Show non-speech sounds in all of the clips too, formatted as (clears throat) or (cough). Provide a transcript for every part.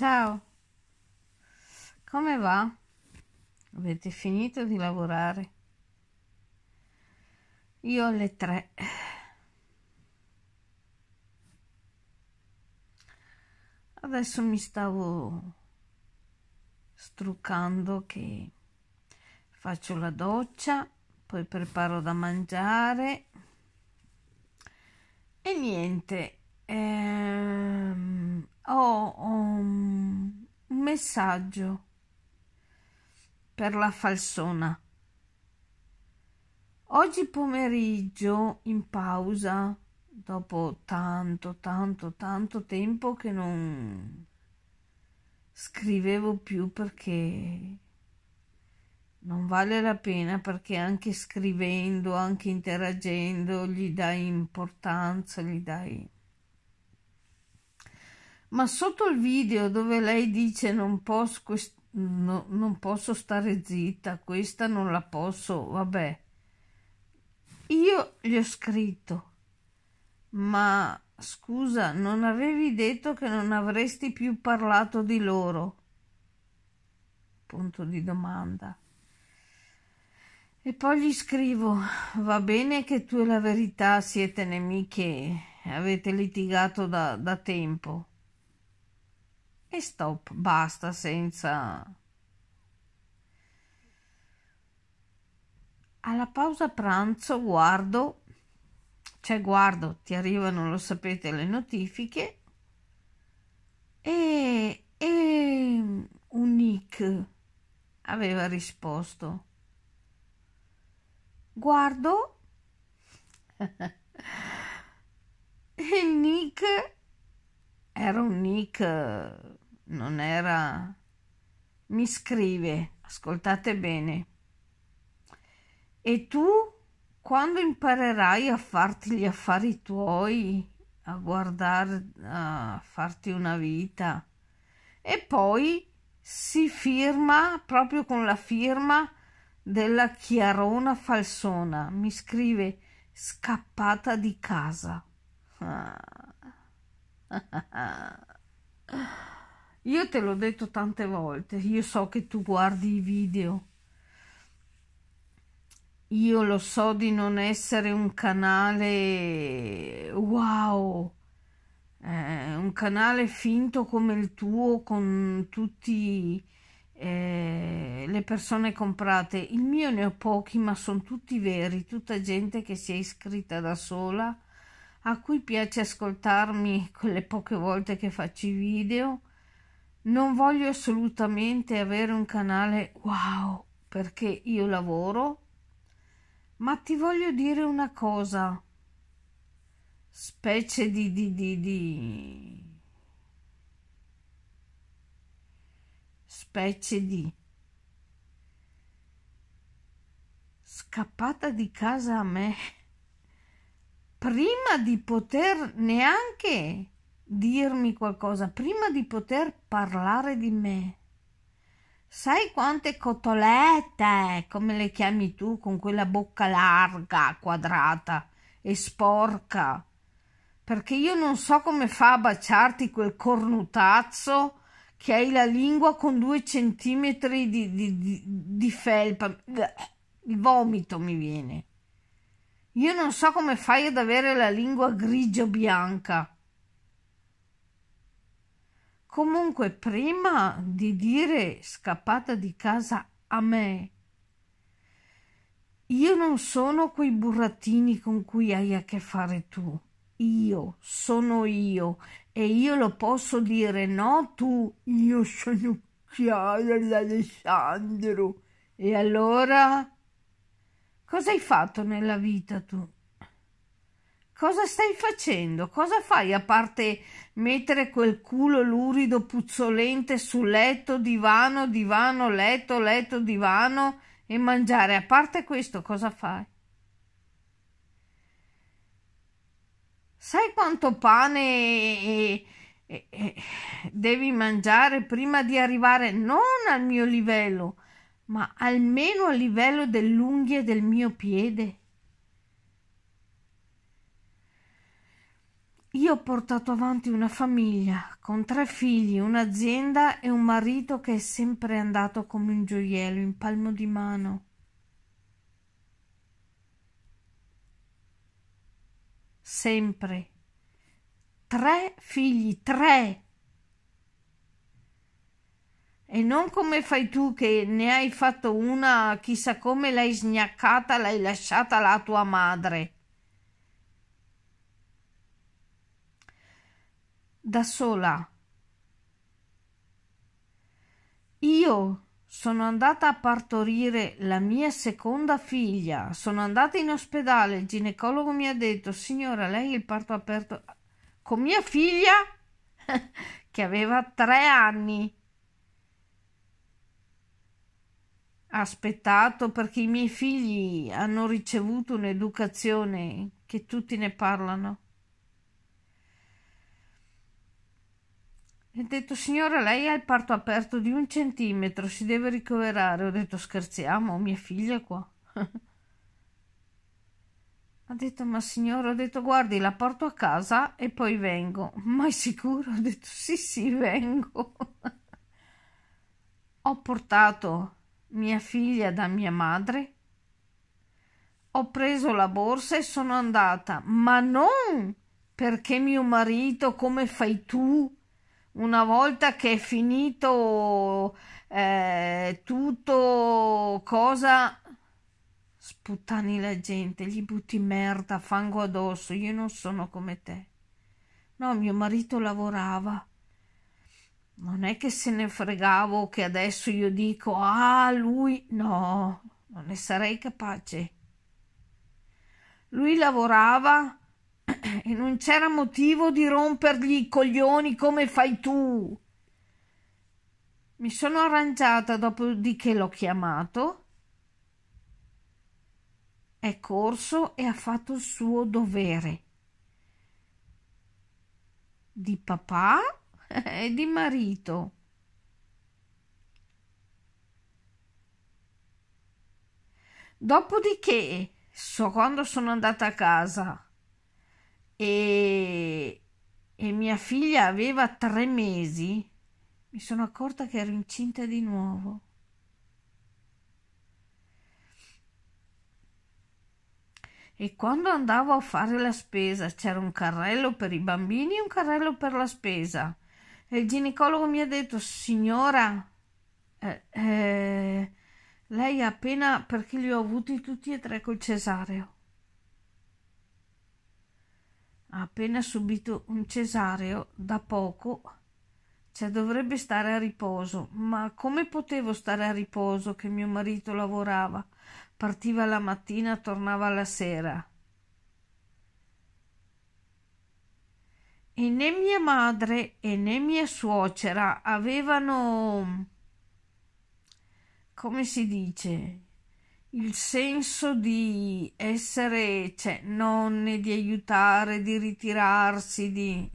Ciao, come va? Avete finito di lavorare? Io alle tre. Adesso mi stavo struccando che faccio la doccia, poi preparo da mangiare e niente. Ehm ho un messaggio per la falsona. Oggi pomeriggio in pausa, dopo tanto, tanto, tanto tempo che non scrivevo più perché non vale la pena perché anche scrivendo, anche interagendo, gli dai importanza, gli dai ma sotto il video dove lei dice non posso, quest- no, non posso stare zitta, questa non la posso, vabbè, io gli ho scritto, ma scusa, non avevi detto che non avresti più parlato di loro? Punto di domanda. E poi gli scrivo, va bene che tu e la verità siete nemiche, avete litigato da, da tempo e stop, basta senza... Alla pausa pranzo guardo, cioè guardo, ti arrivano, lo sapete, le notifiche e, e un Nick aveva risposto. Guardo (laughs) e Nick era un nick, non era... Mi scrive, ascoltate bene. E tu, quando imparerai a farti gli affari tuoi, a guardare, a farti una vita, e poi si firma proprio con la firma della Chiarona Falsona, mi scrive scappata di casa. Ah. (laughs) Io te l'ho detto tante volte, io so che tu guardi i video. Io lo so di non essere un canale wow, eh, un canale finto come il tuo con tutte eh, le persone comprate. Il mio ne ho pochi, ma sono tutti veri, tutta gente che si è iscritta da sola a cui piace ascoltarmi quelle poche volte che faccio i video, non voglio assolutamente avere un canale wow perché io lavoro, ma ti voglio dire una cosa, specie di di di di specie di scappata di casa a me prima di poter neanche dirmi qualcosa, prima di poter parlare di me. Sai quante cotolette, come le chiami tu, con quella bocca larga, quadrata e sporca? Perché io non so come fa a baciarti quel cornutazzo che hai la lingua con due centimetri di, di, di, di felpa. Il vomito mi viene. Io non so come fai ad avere la lingua grigio-bianca. Comunque, prima di dire scappata di casa a me, io non sono quei burattini con cui hai a che fare tu. Io sono io e io lo posso dire, no tu, io sono Chiara Alessandro. E allora Cosa hai fatto nella vita tu? Cosa stai facendo? Cosa fai a parte mettere quel culo lurido, puzzolente sul letto, divano, divano, letto, letto, divano e mangiare? A parte questo, cosa fai? Sai quanto pane e, e, e, devi mangiare prima di arrivare non al mio livello, ma almeno a livello dell'unghia del mio piede. Io ho portato avanti una famiglia con tre figli, un'azienda e un marito che è sempre andato come un gioiello in palmo di mano. Sempre. Tre figli, tre. E non come fai tu che ne hai fatto una, chissà come l'hai sgnaccata, l'hai lasciata la tua madre. Da sola. Io sono andata a partorire la mia seconda figlia. Sono andata in ospedale. Il ginecologo mi ha detto: Signora, lei il parto aperto con mia figlia (laughs) che aveva tre anni. aspettato perché i miei figli hanno ricevuto un'educazione che tutti ne parlano. E ho detto, signora, lei ha il parto aperto di un centimetro, si deve ricoverare. Ho detto, scherziamo, mia figlia è qua. (laughs) ha detto, ma signora, ho detto, guardi, la porto a casa e poi vengo. (laughs) Ma è sicuro? Ho detto, sì, sì, vengo. (laughs) ho portato mia figlia da mia madre? Ho preso la borsa e sono andata, ma non perché mio marito, come fai tu, una volta che è finito eh, tutto cosa Sputtani la gente, gli butti merda, fango addosso, io non sono come te. No, mio marito lavorava non è che se ne fregavo che adesso io dico ah lui no, non ne sarei capace. Lui lavorava (clears throat) e non c'era motivo di rompergli i coglioni come fai tu. Mi sono arrangiata dopodiché l'ho chiamato. È corso e ha fatto il suo dovere. Di papà e (laughs) di marito. Dopodiché, so quando sono andata a casa e, e mia figlia aveva tre mesi, mi sono accorta che ero incinta di nuovo. E quando andavo a fare la spesa c'era un carrello per i bambini e un carrello per la spesa. E il ginecologo mi ha detto, signora, eh, eh, lei ha appena perché li ho avuti tutti e tre col cesareo. Ha appena subito un cesareo da poco, cioè dovrebbe stare a riposo. Ma come potevo stare a riposo che mio marito lavorava? Partiva la mattina, tornava la sera. E né mia madre e né mia suocera avevano, come si dice, il senso di essere cioè, nonne, di aiutare, di ritirarsi, di...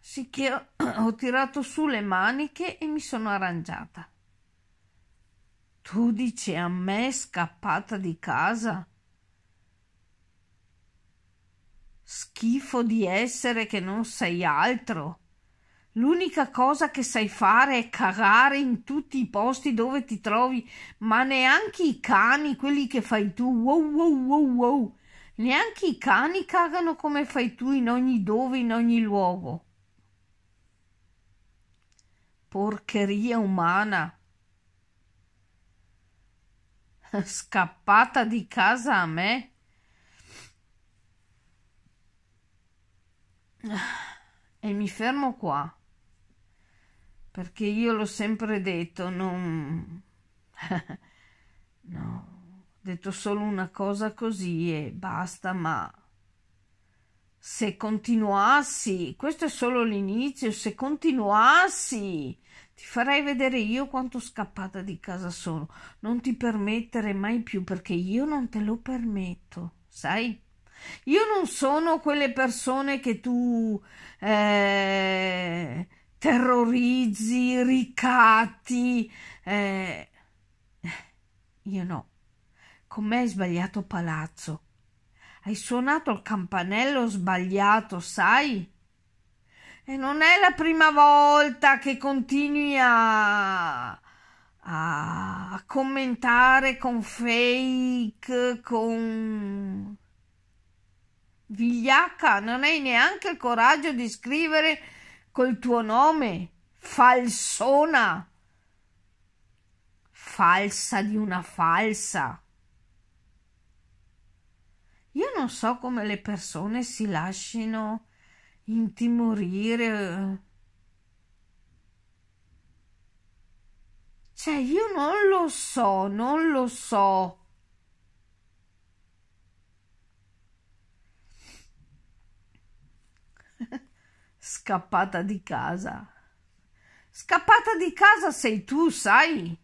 Sì che ho (clears throat) tirato su le maniche e mi sono arrangiata. Tu dici a me scappata di casa? schifo di essere che non sei altro. L'unica cosa che sai fare è cagare in tutti i posti dove ti trovi, ma neanche i cani, quelli che fai tu, wow wow wow wow, neanche i cani cagano come fai tu in ogni dove, in ogni luogo. Porcheria umana. (laughs) Scappata di casa a me. E mi fermo qua. Perché io l'ho sempre detto, non... (laughs) no, ho detto solo una cosa così e basta, ma... Se continuassi, questo è solo l'inizio, se continuassi, ti farei vedere io quanto scappata di casa sono. Non ti permettere mai più perché io non te lo permetto, sai? Io non sono quelle persone che tu eh, terrorizzi, ricatti. Eh. Io no. Con me hai sbagliato palazzo. Hai suonato il campanello sbagliato, sai? E non è la prima volta che continui a a commentare con fake, con vigliacca, non hai neanche il coraggio di scrivere col tuo nome. Falsona. Falsa di una falsa. Io non so come le persone si lasciano intimorire. Cioè, io non lo so, non lo so. scappata di casa. Scappata di casa sei tu, sai?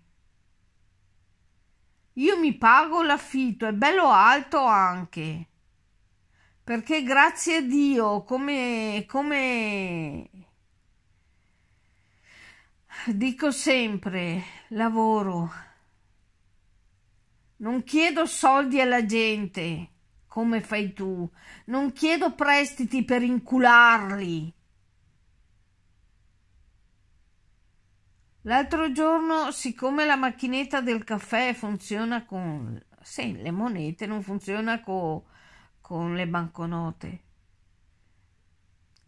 Io mi pago l'affitto e bello alto anche. Perché grazie a Dio, come, come dico sempre, lavoro. Non chiedo soldi alla gente, come fai tu. Non chiedo prestiti per incularli. L'altro giorno, siccome la macchinetta del caffè funziona con sì, le monete, non funziona co, con le banconote.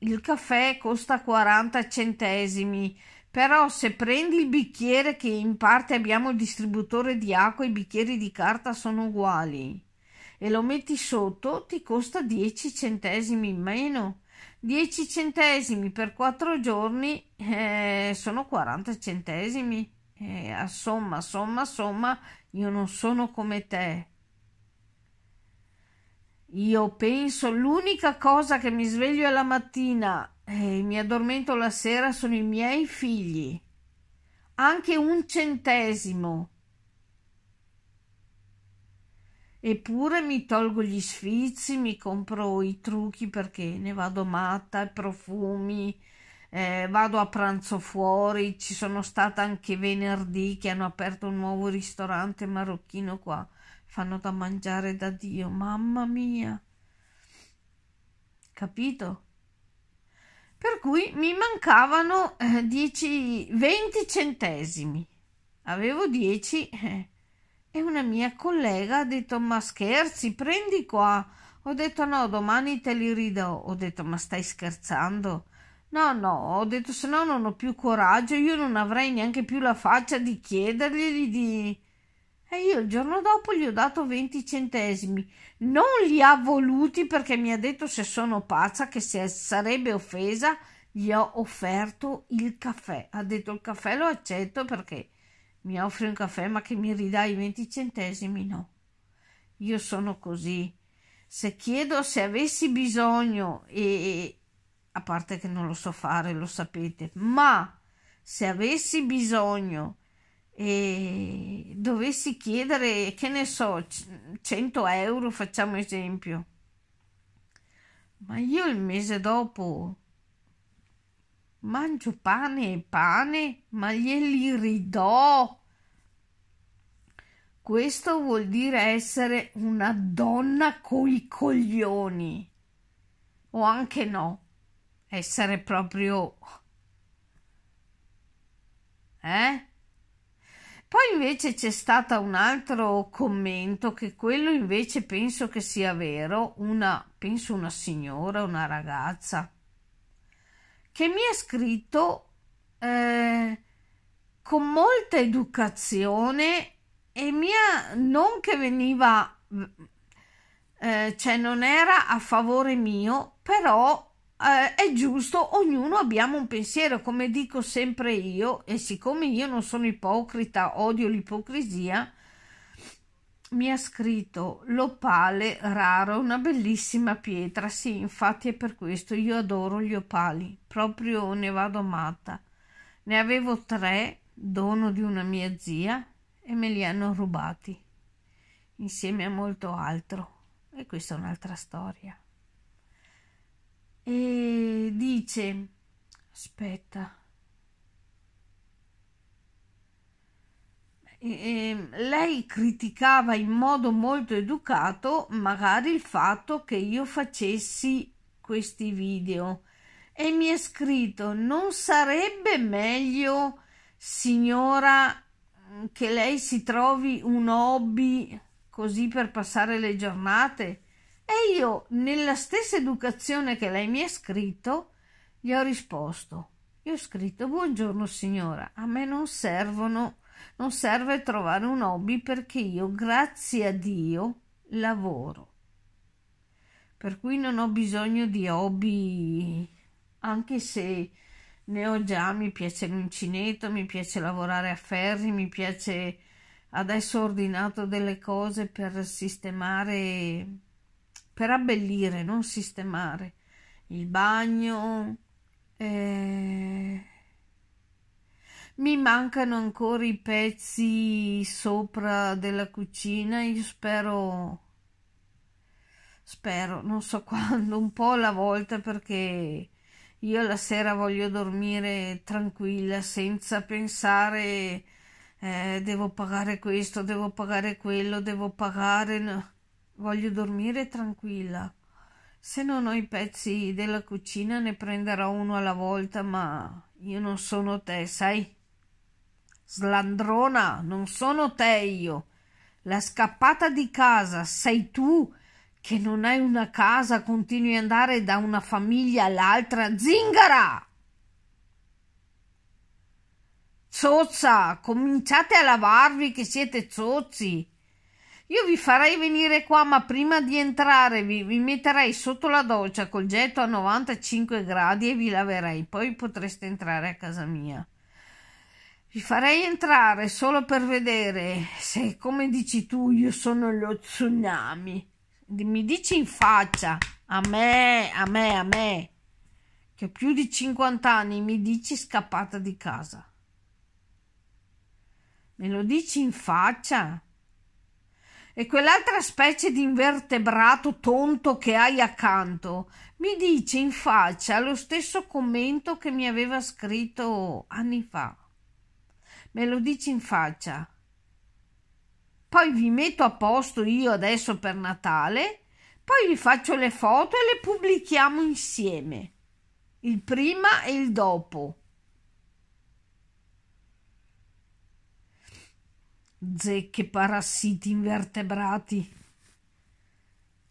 Il caffè costa 40 centesimi, però se prendi il bicchiere che in parte abbiamo il distributore di acqua, i bicchieri di carta sono uguali, e lo metti sotto, ti costa 10 centesimi in meno. 10 centesimi per 4 giorni eh, sono 40 centesimi. Eh, somma, somma, somma, io non sono come te. Io penso l'unica cosa che mi sveglio la mattina e mi addormento la sera sono i miei figli. Anche un centesimo Eppure mi tolgo gli sfizi, mi compro i trucchi perché ne vado matta, i profumi, eh, vado a pranzo fuori. Ci sono stata anche venerdì che hanno aperto un nuovo ristorante marocchino qua. Fanno da mangiare da Dio, mamma mia. Capito? Per cui mi mancavano eh, 10, 20 centesimi. Avevo 10. Eh e una mia collega ha detto: Ma scherzi, prendi qua. Ho detto: No, domani te li ridò. Ho detto: Ma stai scherzando? No, no, ho detto: Se no, non ho più coraggio. Io non avrei neanche più la faccia di chiedergli di. E io il giorno dopo gli ho dato 20 centesimi. Non li ha voluti perché mi ha detto se sono pazza che se sarebbe offesa gli ho offerto il caffè. Ha detto il caffè lo accetto perché mi offri un caffè ma che mi ridai i venti centesimi? No. Io sono così. Se chiedo se avessi bisogno e... a parte che non lo so fare, lo sapete, ma se avessi bisogno e dovessi chiedere, che ne so, 100 euro, facciamo esempio, ma io il mese dopo Mangio pane e pane, ma glieli ridò. Questo vuol dire essere una donna coi coglioni. O anche no, essere proprio. Eh? Poi invece c'è stato un altro commento che quello invece penso che sia vero, una penso una signora, una ragazza che mi ha scritto eh, con molta educazione e mia non che veniva eh, cioè non era a favore mio però eh, è giusto ognuno abbiamo un pensiero come dico sempre io e siccome io non sono ipocrita odio l'ipocrisia mi ha scritto l'opale raro, una bellissima pietra. Sì, infatti è per questo. Io adoro gli opali, proprio ne vado matta. Ne avevo tre, dono di una mia zia, e me li hanno rubati, insieme a molto altro. E questa è un'altra storia. E dice, aspetta, Ehm, lei criticava in modo molto educato magari il fatto che io facessi questi video e mi ha scritto non sarebbe meglio signora che lei si trovi un hobby così per passare le giornate e io nella stessa educazione che lei mi ha scritto gli ho risposto io ho scritto buongiorno signora a me non servono non serve trovare un hobby perché io, grazie a Dio, lavoro. Per cui non ho bisogno di hobby, anche se ne ho già, mi piace l'uncinetto, mi piace lavorare a ferri, mi piace adesso ho ordinato delle cose per sistemare per abbellire, non sistemare il bagno eh, mi mancano ancora i pezzi sopra della cucina, io spero, spero, non so (laughs) quando, un po' alla volta perché io la sera voglio dormire tranquilla senza pensare eh, devo pagare questo, devo pagare quello, devo pagare... No. Voglio dormire tranquilla. Se non ho i pezzi della cucina ne prenderò uno alla volta, ma io non sono te, sai? slandrona non sono te io la scappata di casa sei tu che non hai una casa continui ad andare da una famiglia all'altra zingara zozza cominciate a lavarvi che siete zozzi io vi farei venire qua, ma prima di entrare vi, vi, metterei sotto la doccia col getto a 95 gradi e vi laverei. Poi potreste entrare a casa mia. Vi farei entrare solo per vedere se, come dici tu, io sono lo tsunami. Mi dici in faccia, a me, a me, a me, che più di 50 anni mi dici scappata di casa. Me lo dici in faccia? e quell'altra specie di invertebrato tonto che hai accanto mi dice in faccia lo stesso commento che mi aveva scritto anni fa me lo dici in faccia. Poi vi metto a posto io adesso per Natale, poi vi faccio le foto e le pubblichiamo insieme, il prima e il dopo. Zecche parassiti invertebrati.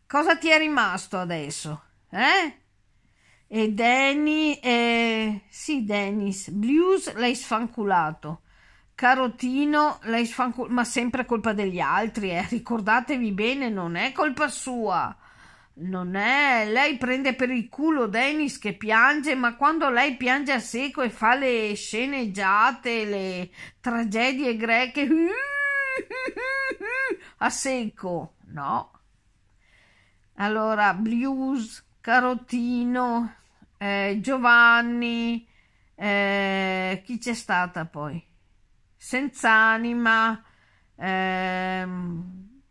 Cosa ti è rimasto adesso? Eh? E Danny, eh, sì, Dennis, Blues l'hai sfanculato. Carotino, lei sfancol- ma sempre colpa degli altri, eh? ricordatevi bene, non è colpa sua. Non è, lei prende per il culo Dennis che piange, ma quando lei piange a secco e fa le sceneggiate, le tragedie greche, (laughs) a secco, no. Allora, Blues, Carotino, eh, Giovanni, eh, chi c'è stata poi? senza anima, ehm,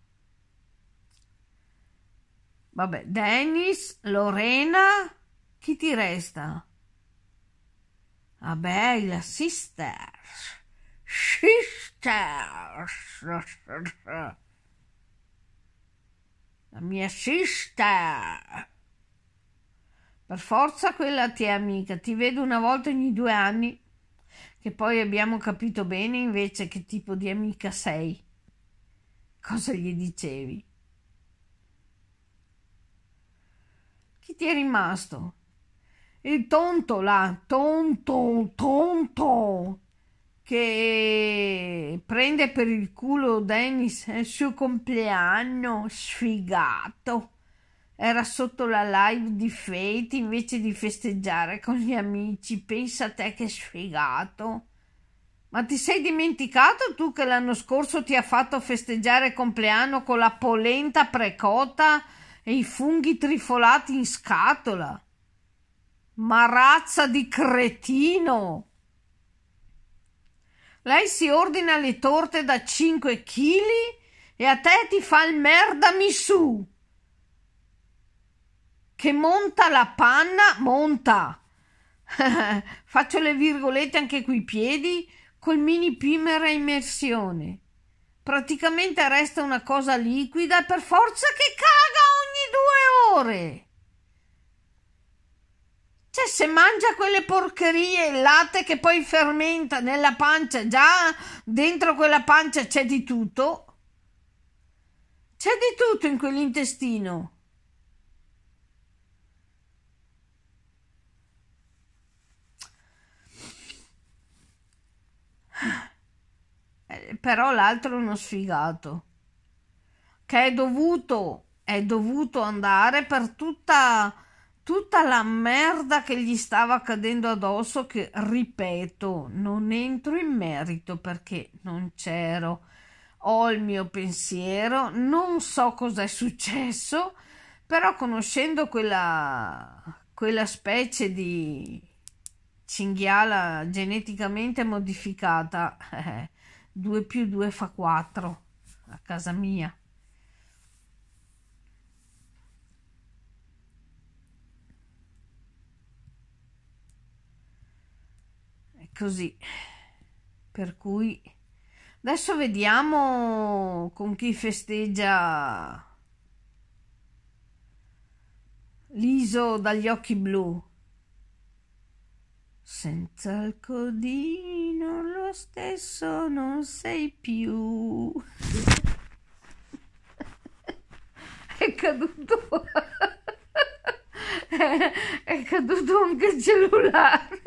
vabbè, Dennis, Lorena, chi ti resta? Vabbè, ah, la sister. Sister. La mia sister. Per forza quella ti è amica, ti vedo una volta ogni due anni che poi abbiamo capito bene invece che tipo di amica sei. Cosa gli dicevi? Chi ti è rimasto? Il tonto là, tonto, tonto, che prende per il culo Dennis, è il suo compleanno, sfigato. Era sotto la live di Fate invece di festeggiare con gli amici. Pensa a te che sfigato. Ma ti sei dimenticato tu che l'anno scorso ti ha fatto festeggiare compleanno con la polenta precota e i funghi trifolati in scatola? Ma razza di cretino! Lei si ordina le torte da 5 kg e a te ti fa il merda su! Che monta la panna, monta. (laughs) Faccio le virgolette anche coi piedi col mini primer a immersione. Praticamente resta una cosa liquida e per forza che caga ogni due ore. Cioè, se mangia quelle porcherie, il latte che poi fermenta nella pancia, già dentro quella pancia c'è di tutto. C'è di tutto in quell'intestino. Eh, però l'altro è uno sfigato. Che è dovuto, è dovuto andare per tutta, tutta la merda che gli stava accadendo addosso. Che ripeto, non entro in merito perché non c'ero. Ho il mio pensiero, non so cosa è successo, però conoscendo quella, quella specie di cinghiala geneticamente modificata. 2 eh, più 2 fa 4 a casa mia. È così. Per cui adesso vediamo con chi festeggia l'ISO dagli occhi blu. Senza il codino lo stesso non sei più. È caduto. È caduto anche il cellulare.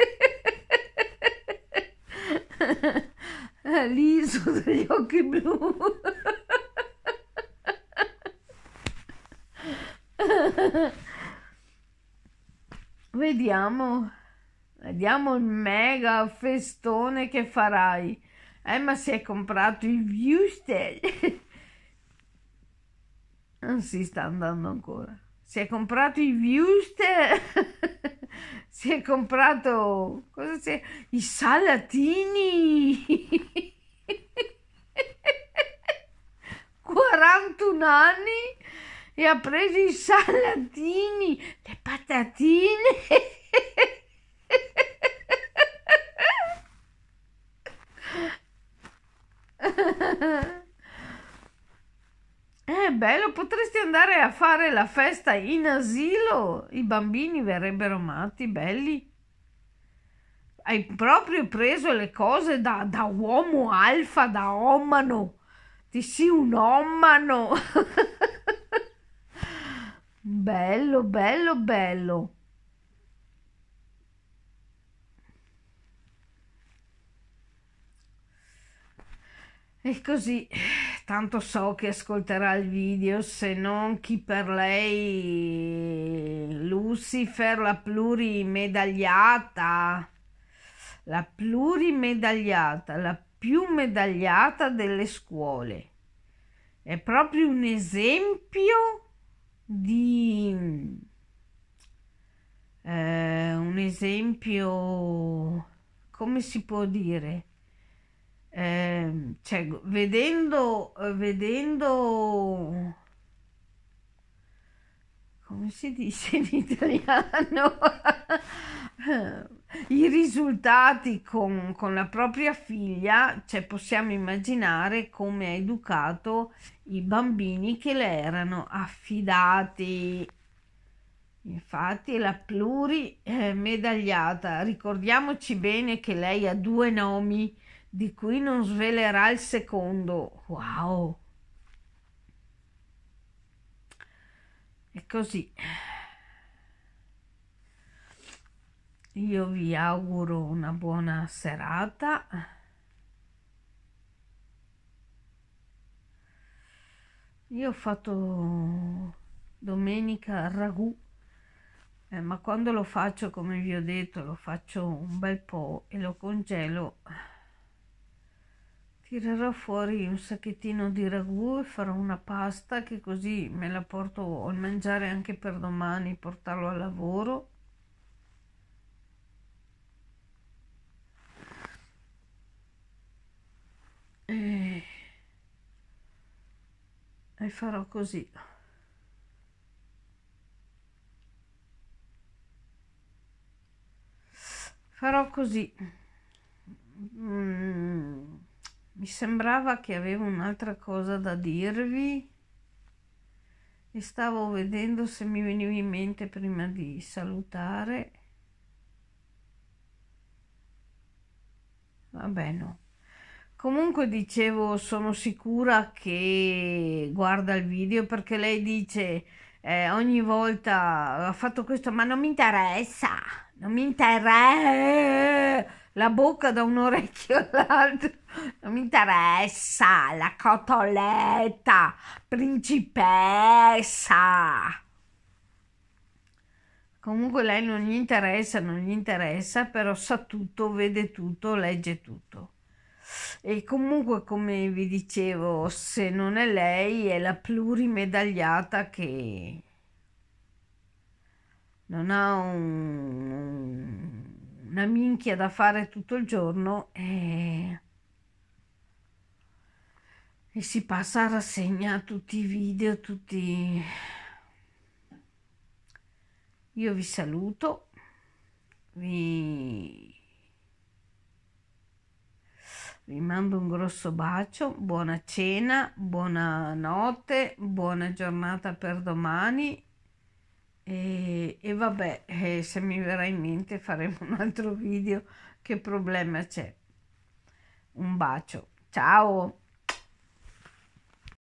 È liso degli occhi blu. Vediamo. Vediamo il mega festone che farai. Emma eh, si è comprato i viewstel. (laughs) non si sta andando ancora. Si è comprato i viewstel. (laughs) si è comprato cosa c'è? i salatini. 41 (laughs) anni e ha preso i salatini, le patatine. bello, potresti andare a fare la festa in asilo, i bambini verrebbero matti, belli. Hai proprio preso le cose da, da uomo alfa, da omano. Ti sei un omano. (laughs) bello, bello, bello. E così tanto so che ascolterà il video, se non chi per lei Lucifer, la plurimedagliata, la plurimedagliata, la più medagliata delle scuole. È proprio un esempio di eh, un esempio come si può dire? Ehm, cioè, vedendo, eh, vedendo, come si dice in italiano, (laughs) i risultati con, con, la propria figlia, cioè, possiamo immaginare come ha educato i bambini che le erano affidati. Infatti la plurimedagliata, eh, ricordiamoci bene che lei ha due nomi, di cui non svelerà il secondo. Wow! E così io vi auguro una buona serata. Io ho fatto domenica ragù, eh, ma quando lo faccio, come vi ho detto, lo faccio un bel po' e lo congelo Tirerò fuori un sacchettino di ragù e farò una pasta che così me la porto a mangiare anche per domani, portarlo al lavoro. E, e farò così. Farò così. Mm mi sembrava che avevo un'altra cosa da dirvi e stavo vedendo se mi veniva in mente prima di salutare. Vabbè no. Comunque dicevo, sono sicura che guarda il video perché lei dice eh, ogni volta ha fatto questo, ma non mi interessa, non mi interessa eh, eh, eh, la bocca da un orecchio (laughs) all'altro. Non mi interessa la cotoletta, principessa. Comunque lei non gli interessa, non gli interessa, però sa tutto, vede tutto, legge tutto. E comunque, come vi dicevo, se non è lei, è la plurimedagliata che non ha un, una minchia da fare tutto il giorno e e si passa a rassegna tutti i video, tutti... Io vi saluto, vi... vi mando un grosso bacio, buona cena, buonanotte, buona giornata per domani e, e vabbè, eh, se mi verrà in mente faremo un altro video, che problema c'è. Un bacio, ciao!